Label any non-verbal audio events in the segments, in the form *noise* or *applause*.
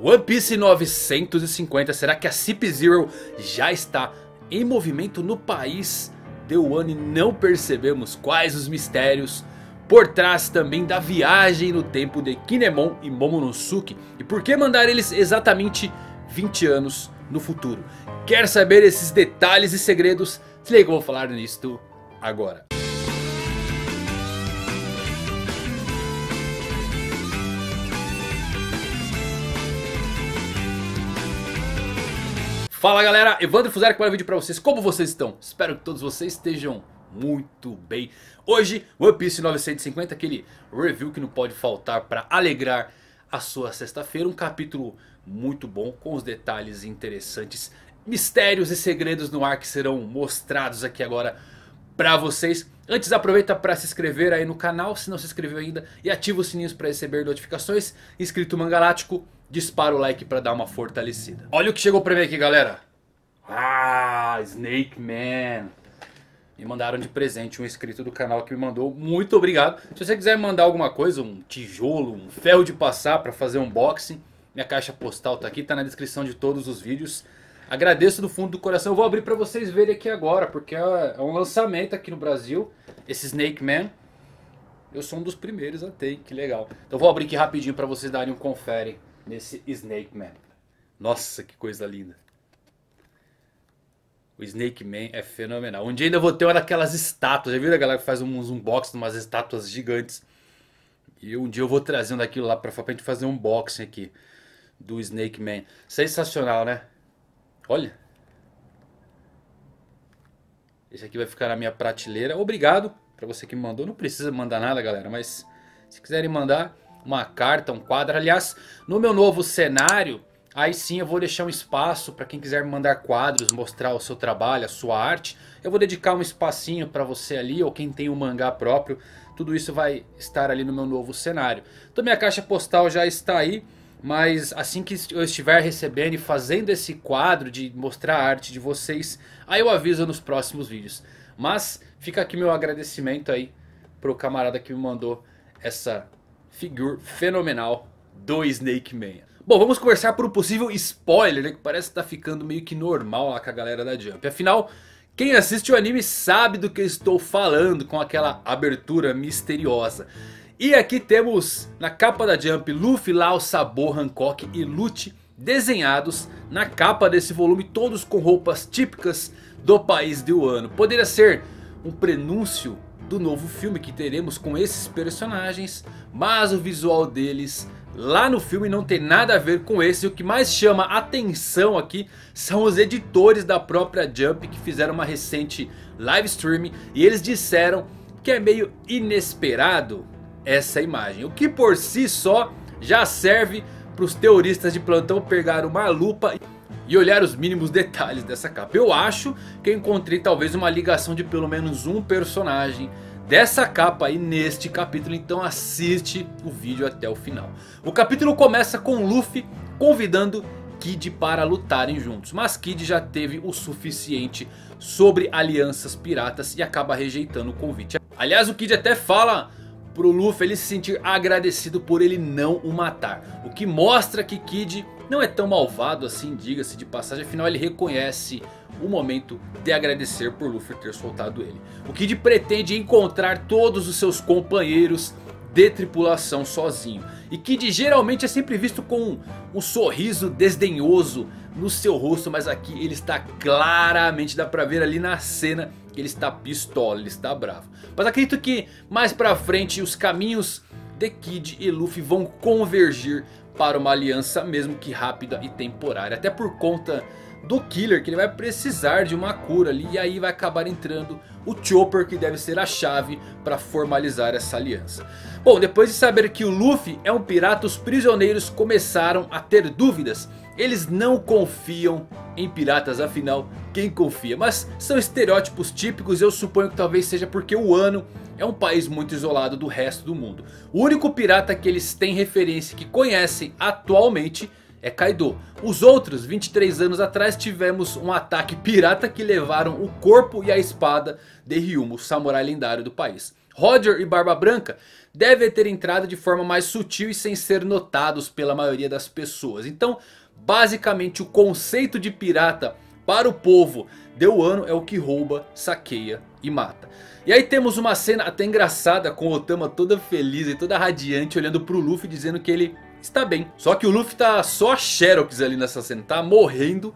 One Piece 950, será que a Cip Zero já está em movimento no país de One e não percebemos quais os mistérios por trás também da viagem no tempo de Kinemon e Momonosuke e por que mandar eles exatamente 20 anos no futuro? Quer saber esses detalhes e segredos? Se liga, eu vou falar nisto agora. Fala galera, Evandro Fuzari mais um vídeo para vocês. Como vocês estão? Espero que todos vocês estejam muito bem. Hoje, One Piece 950, aquele review que não pode faltar para alegrar a sua sexta-feira. Um capítulo muito bom, com os detalhes interessantes, mistérios e segredos no ar que serão mostrados aqui agora para vocês. Antes aproveita para se inscrever aí no canal, se não se inscreveu ainda, e ativa o sininho para receber notificações. Inscrito Mangalático, dispara o like para dar uma fortalecida. Olha o que chegou para mim aqui, galera. Ah, Snake Man. Me mandaram de presente um inscrito do canal que me mandou. Muito obrigado. Se você quiser mandar alguma coisa, um tijolo, um ferro de passar para fazer unboxing, minha caixa postal tá aqui, tá na descrição de todos os vídeos. Agradeço do fundo do coração. Eu vou abrir para vocês verem aqui agora, porque é, é um lançamento aqui no Brasil, esse Snake Man. Eu sou um dos primeiros a ter, que legal. Então vou abrir aqui rapidinho para vocês darem um confere nesse Snake Man. Nossa, que coisa linda. O Snake Man é fenomenal. Um dia ainda vou ter uma daquelas estátuas. Já viu a galera que faz uns unboxing de umas estátuas gigantes? E um dia eu vou trazendo aquilo lá pra, pra gente fazer um unboxing aqui do Snake Man. Sensacional, né? Olha. Esse aqui vai ficar na minha prateleira. Obrigado para você que me mandou. Não precisa mandar nada, galera, mas se quiserem mandar uma carta, um quadro. Aliás, no meu novo cenário, aí sim eu vou deixar um espaço para quem quiser me mandar quadros, mostrar o seu trabalho, a sua arte. Eu vou dedicar um espacinho para você ali, ou quem tem um mangá próprio. Tudo isso vai estar ali no meu novo cenário. Então minha caixa postal já está aí. Mas assim que eu estiver recebendo e fazendo esse quadro de mostrar a arte de vocês, aí eu aviso nos próximos vídeos. Mas fica aqui meu agradecimento aí pro camarada que me mandou essa figura fenomenal do Snake Man. Bom, vamos conversar por um possível spoiler, né, que parece estar tá ficando meio que normal lá com a galera da Jump. Afinal, quem assiste o anime sabe do que eu estou falando com aquela abertura misteriosa. E aqui temos na capa da Jump Luffy, Lao, Sabo, Hancock e Lute desenhados na capa desse volume. Todos com roupas típicas do país de Wano. Poderia ser um prenúncio do novo filme que teremos com esses personagens. Mas o visual deles lá no filme não tem nada a ver com esse. O que mais chama atenção aqui são os editores da própria Jump que fizeram uma recente live stream e eles disseram que é meio inesperado essa imagem. O que por si só já serve para os teoristas de plantão pegar uma lupa e olhar os mínimos *laughs* detalhes dessa capa. Eu acho que encontrei talvez uma ligação de pelo menos um personagem dessa capa aí neste capítulo. Então assiste o vídeo até o final. O capítulo começa com Luffy convidando Kid para lutarem juntos. Mas Kid já teve o suficiente sobre alianças piratas e acaba rejeitando o convite. Aliás o Kid até fala pro Luffy ele se sentir agradecido por ele não o matar. O que mostra que Kid não é tão malvado assim, diga-se de passagem. Afinal ele reconhece o momento de agradecer por Luffy ter soltado ele. O Kid pretende encontrar todos os seus companheiros de tripulação sozinho. E Kid geralmente é sempre visto com um sorriso desdenhoso no seu rosto. Mas aqui ele está claramente, dá pra ver ali na cena que ele está pistola, ele está bravo. Mas acredito que mais pra frente os caminhos de Kid e Luffy vão convergir para uma aliança mesmo que rápida e temporária. Até por conta do Killer que ele vai precisar de uma cura ali. E aí vai acabar entrando o Chopper que deve ser a chave para formalizar essa aliança. Bom, depois de saber que o Luffy é um pirata os prisioneiros começaram a ter dúvidas. Eles não confiam em piratas afinal quem confia? Mas são estereótipos típicos eu suponho que talvez seja porque o Ano é um país muito isolado do resto do mundo. O único pirata que eles têm referência que conhecem atualmente é Kaido. Os outros, 23 anos atrás, tivemos um ataque pirata que levaram o corpo e a espada de Ryumo, samurai lendário do país. Roger e Barba Branca devem ter entrado de forma mais sutil e sem ser notados pela maioria das pessoas. Então, basicamente o conceito de pirata para o povo de Wano é o que rouba, saqueia e mata. E aí temos uma cena até engraçada com Otama toda feliz e toda radiante olhando pro Luffy dizendo que ele está bem. Só que o Luffy tá só xerox ali nessa cena, tá morrendo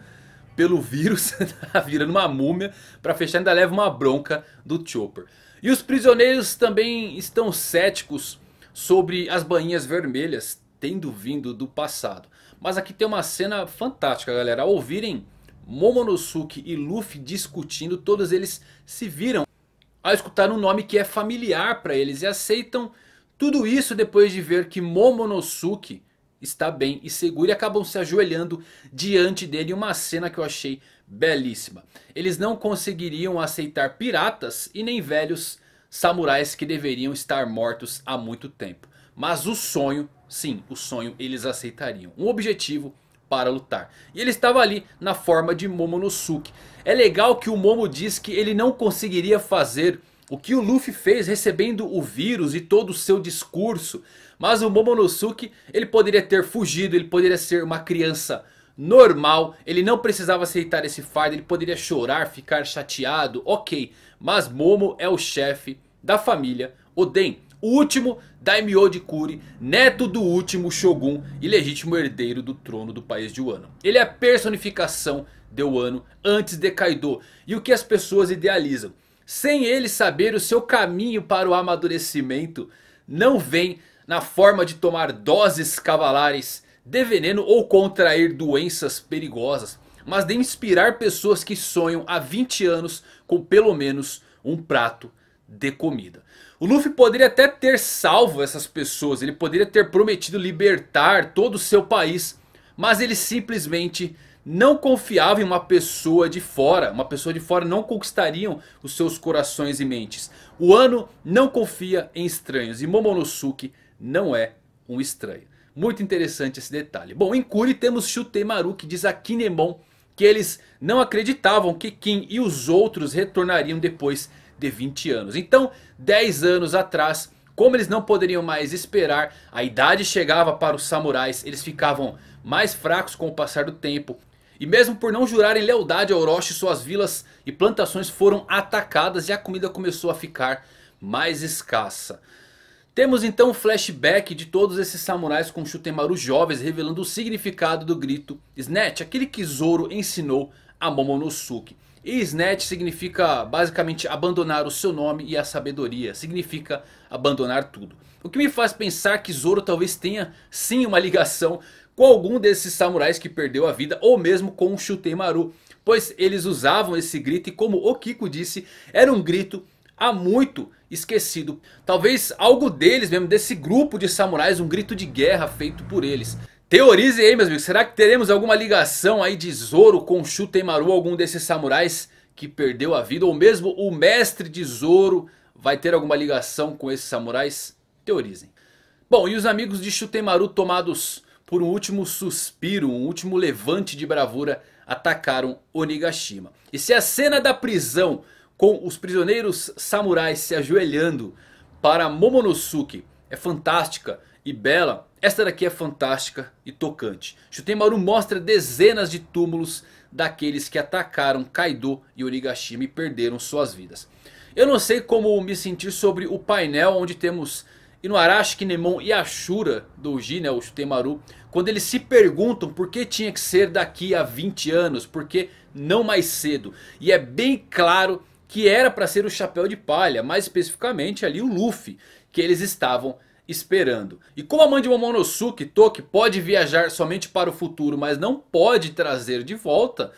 pelo vírus, *laughs* tá virando uma múmia. Pra fechar ainda leva uma bronca do Chopper. E os prisioneiros também estão céticos sobre as banhinhas vermelhas tendo vindo do passado. Mas aqui tem uma cena fantástica galera, ao ouvirem Momonosuke e Luffy discutindo, todos eles se viram ao escutar um nome que é familiar para eles e aceitam tudo isso depois de ver que Momonosuke está bem e seguro e acabam se ajoelhando diante dele. Uma cena que eu achei belíssima. Eles não conseguiriam aceitar piratas e nem velhos samurais que deveriam estar mortos há muito tempo. Mas o sonho, sim, o sonho eles aceitariam. Um objetivo para lutar. E ele estava ali na forma de Momonosuke. É legal que o Momo diz que ele não conseguiria fazer o que o Luffy fez recebendo o vírus e todo o seu discurso. Mas o Momonosuke ele poderia ter fugido, ele poderia ser uma criança normal. Ele não precisava aceitar esse fardo, ele poderia chorar, ficar chateado, ok. Mas Momo é o chefe da família Oden último Daimyo de Kuri, neto do último Shogun e legítimo herdeiro do trono do país de Wano. Ele é a personificação de Wano antes de Kaido e o que as pessoas idealizam. Sem ele saber o seu caminho para o amadurecimento, não vem na forma de tomar doses cavalares de veneno ou contrair doenças perigosas. Mas de inspirar pessoas que sonham há 20 anos com pelo menos um prato de comida. O Luffy poderia até ter salvo essas pessoas, ele poderia ter prometido libertar todo o seu país, mas ele simplesmente não confiava em uma pessoa de fora. Uma pessoa de fora não conquistariam os seus corações e mentes. O Ano não confia em estranhos e Momonosuke não é um estranho. Muito interessante esse detalhe. Bom, em Kuri temos Shuteimaru que diz a Kinemon que eles não acreditavam que Kim e os outros retornariam depois de 20 anos. Então, 10 anos atrás, como eles não poderiam mais esperar, a idade chegava para os samurais, eles ficavam mais fracos com o passar do tempo. E mesmo por não jurarem lealdade a Orochi, suas vilas e plantações foram atacadas e a comida começou a ficar mais escassa. Temos então um flashback de todos esses samurais com Shutemaru jovens revelando o significado do grito Snatch, aquele que Zoro ensinou a Momonosuke. E Snatch significa basicamente abandonar o seu nome e a sabedoria. Significa abandonar tudo. O que me faz pensar que Zoro talvez tenha sim uma ligação com algum desses samurais que perdeu a vida. Ou mesmo com o Shuteimaru. Pois eles usavam esse grito e como Kiko disse, era um grito há muito esquecido. Talvez algo deles mesmo, desse grupo de samurais, um grito de guerra feito por eles. Teorize aí, meus amigos. Será que teremos alguma ligação aí de Zoro com Shuteimaru, algum desses samurais que perdeu a vida? Ou mesmo o mestre de Zoro vai ter alguma ligação com esses samurais? Teorizem. Bom, e os amigos de Shuteimaru tomados por um último suspiro, um último levante de bravura, atacaram Onigashima. E se a cena da prisão com os prisioneiros samurais se ajoelhando para Momonosuke é fantástica e bela, esta daqui é fantástica e tocante. Shutemaru mostra dezenas de túmulos daqueles que atacaram Kaido e Onigashima e perderam suas vidas. Eu não sei como me sentir sobre o painel onde temos Inuarashi, Kinemon e Ashura do Uji, né, o Shutemaru. Quando eles se perguntam por que tinha que ser daqui a 20 anos, por que não mais cedo. E é bem claro que era para ser o Chapéu de Palha, mais especificamente ali o Luffy, que eles estavam esperando. E como a mãe de Momonosuke, Toki, pode viajar somente para o futuro, mas não pode trazer de volta...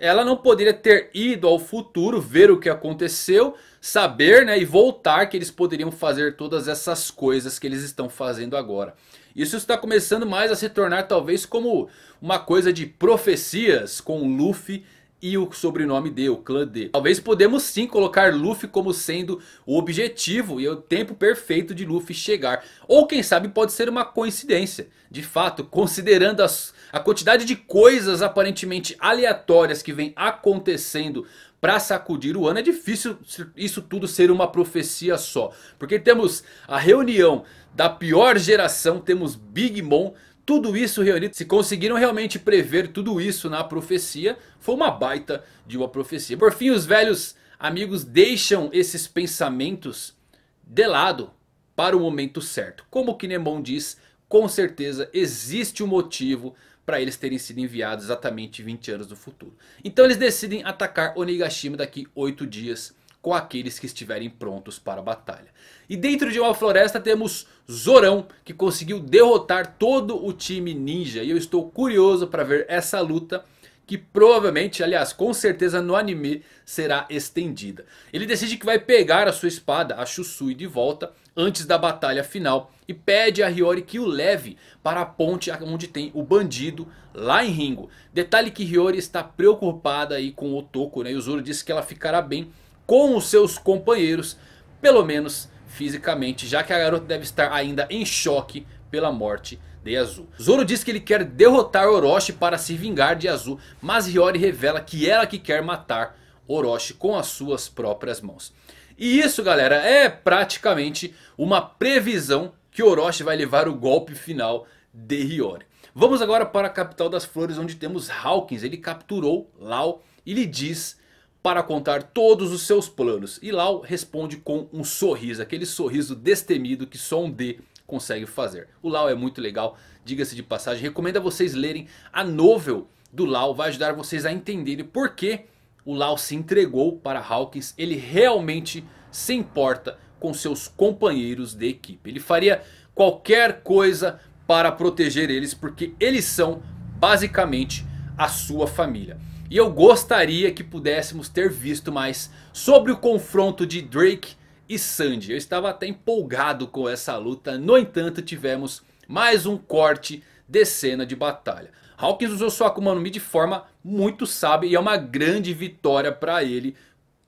Ela não poderia ter ido ao futuro, ver o que aconteceu, saber né, e voltar que eles poderiam fazer todas essas coisas que eles estão fazendo agora. Isso está começando mais a se tornar talvez como uma coisa de profecias com Luffy e o sobrenome D, o clã D. Talvez podemos sim colocar Luffy como sendo o objetivo e o tempo perfeito de Luffy chegar. Ou quem sabe pode ser uma coincidência. De fato, considerando as, a quantidade de coisas aparentemente aleatórias que vem acontecendo para sacudir o ano, é difícil isso tudo ser uma profecia só. Porque temos a reunião da pior geração, temos Big Mom, tudo isso reunido, se conseguiram realmente prever tudo isso na profecia, foi uma baita de uma profecia. Por fim, os velhos amigos deixam esses pensamentos de lado para o momento certo. Como Kinemon diz, com certeza existe um motivo para eles terem sido enviados exatamente 20 anos no futuro. Então eles decidem atacar Onigashima daqui 8 dias com aqueles que estiverem prontos para a batalha. E dentro de uma floresta temos Zorão que conseguiu derrotar todo o time ninja. E eu estou curioso para ver essa luta que provavelmente, aliás, com certeza no anime será estendida. Ele decide que vai pegar a sua espada, a Shusui, de volta antes da batalha final. E pede a Hiyori que o leve para a ponte onde tem o bandido lá em Ringo. Detalhe que Hiyori está preocupada aí com o Otoko né? E o Zoro disse que ela ficará bem com os seus companheiros, pelo menos fisicamente, já que a garota deve estar ainda em choque pela morte de Azul. Zoro diz que ele quer derrotar Orochi para se vingar de Azul, mas Hiyori revela que ela que quer matar Orochi com as suas próprias mãos. E isso galera é praticamente uma previsão que Orochi vai levar o golpe final de Hiyori. Vamos agora para a capital das flores onde temos Hawkins. Ele capturou Lau e lhe diz para contar todos os seus planos. E Lau responde com um sorriso, aquele sorriso destemido que só um D consegue fazer. O Lau é muito legal, diga-se de passagem. Recomendo a vocês lerem a novel do Lau, vai ajudar vocês a entenderem por que o Lau se entregou para Hawkins. Ele realmente se importa com seus companheiros de equipe. Ele faria qualquer coisa para proteger eles porque eles são basicamente a sua família. E eu gostaria que pudéssemos ter visto mais sobre o confronto de Drake e Sandy. Eu estava até empolgado com essa luta. No entanto tivemos mais um corte de cena de batalha. Hawkins usou sua Akuma no Mi de forma muito sábia. E é uma grande vitória para ele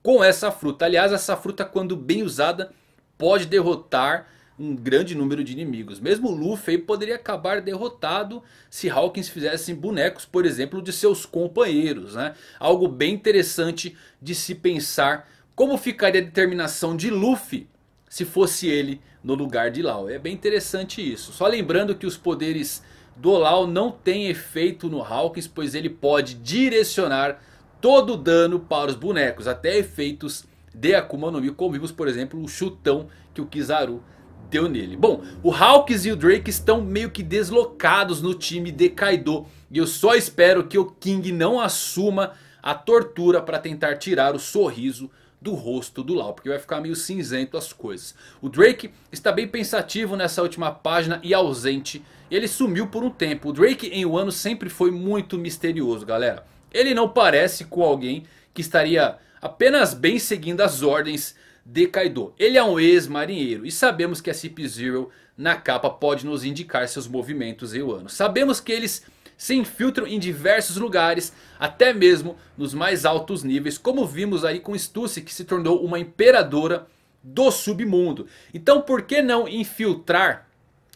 com essa fruta. Aliás essa fruta quando bem usada pode derrotar um grande número de inimigos. Mesmo Luffy poderia acabar derrotado se Hawkins fizesse bonecos, por exemplo, de seus companheiros. Né? Algo bem interessante de se pensar como ficaria a determinação de Luffy se fosse ele no lugar de Lau. É bem interessante isso. Só lembrando que os poderes do Lau não têm efeito no Hawkins, pois ele pode direcionar todo o dano para os bonecos, até efeitos de Akuma no Mi, como vimos por exemplo o chutão que o Kizaru deu nele. Bom, o Hawks e o Drake estão meio que deslocados no time de Kaido. E eu só espero que o King não assuma a tortura para tentar tirar o sorriso do rosto do Lau. Porque vai ficar meio cinzento as coisas. O Drake está bem pensativo nessa última página e ausente. Ele sumiu por um tempo. O Drake em Wano sempre foi muito misterioso, galera. Ele não parece com alguém que estaria apenas bem seguindo as ordens de Kaido. Ele é um ex-marinheiro e sabemos que a Cip Zero na capa pode nos indicar seus movimentos e o ano. Sabemos que eles se infiltram em diversos lugares, até mesmo nos mais altos níveis, como vimos aí com Stussy que se tornou uma imperadora do submundo. Então por que não infiltrar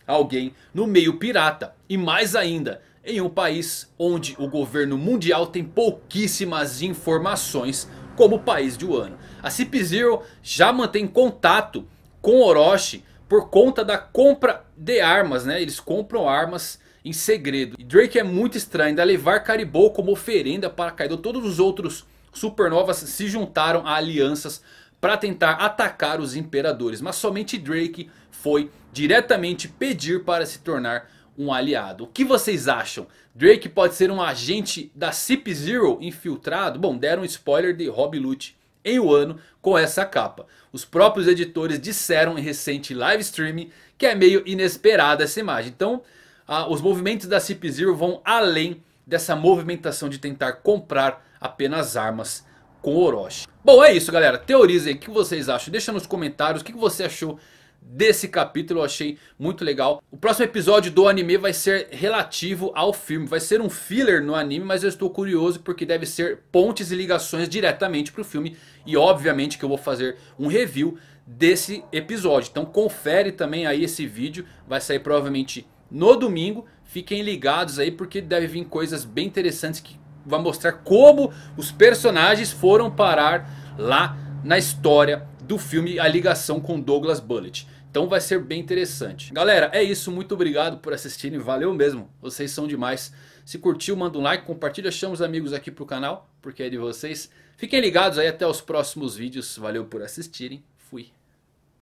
alguém no meio pirata? E mais ainda, em um país onde o governo mundial tem pouquíssimas informações como país de Wano. A Cip Zero já mantém contato com Orochi por conta da compra de armas, né? Eles compram armas em segredo. E Drake é muito estranho, ainda levar Caribou como oferenda para Kaido. Todos os outros supernovas se juntaram a alianças para tentar atacar os imperadores. Mas somente Drake foi diretamente pedir para se tornar um aliado. O que vocês acham? Drake pode ser um agente da Cip Zero infiltrado? Bom, deram um spoiler de Rob Lute em ano com essa capa. Os próprios editores disseram em recente live streaming que é meio inesperada essa imagem. Então, ah, os movimentos da Cip Zero vão além dessa movimentação de tentar comprar apenas armas com Orochi. Bom, é isso galera. Teorizem o que vocês acham. Deixa nos comentários o que você achou desse capítulo, eu achei muito legal. O próximo episódio do anime vai ser relativo ao filme, vai ser um filler no anime, mas eu estou curioso porque deve ser pontes e ligações diretamente para o filme. E obviamente que eu vou fazer um review desse episódio, então confere também aí esse vídeo, vai sair provavelmente no domingo. Fiquem ligados aí porque deve vir coisas bem interessantes que vai mostrar como os personagens foram parar lá na história do filme A Ligação com Douglas Bullet. Então vai ser bem interessante. Galera, é isso. Muito obrigado por assistirem. Valeu mesmo. Vocês são demais. Se curtiu, manda um like, compartilha, chama os amigos aqui pro canal, porque é de vocês. Fiquem ligados aí até os próximos vídeos. Valeu por assistirem. Fui.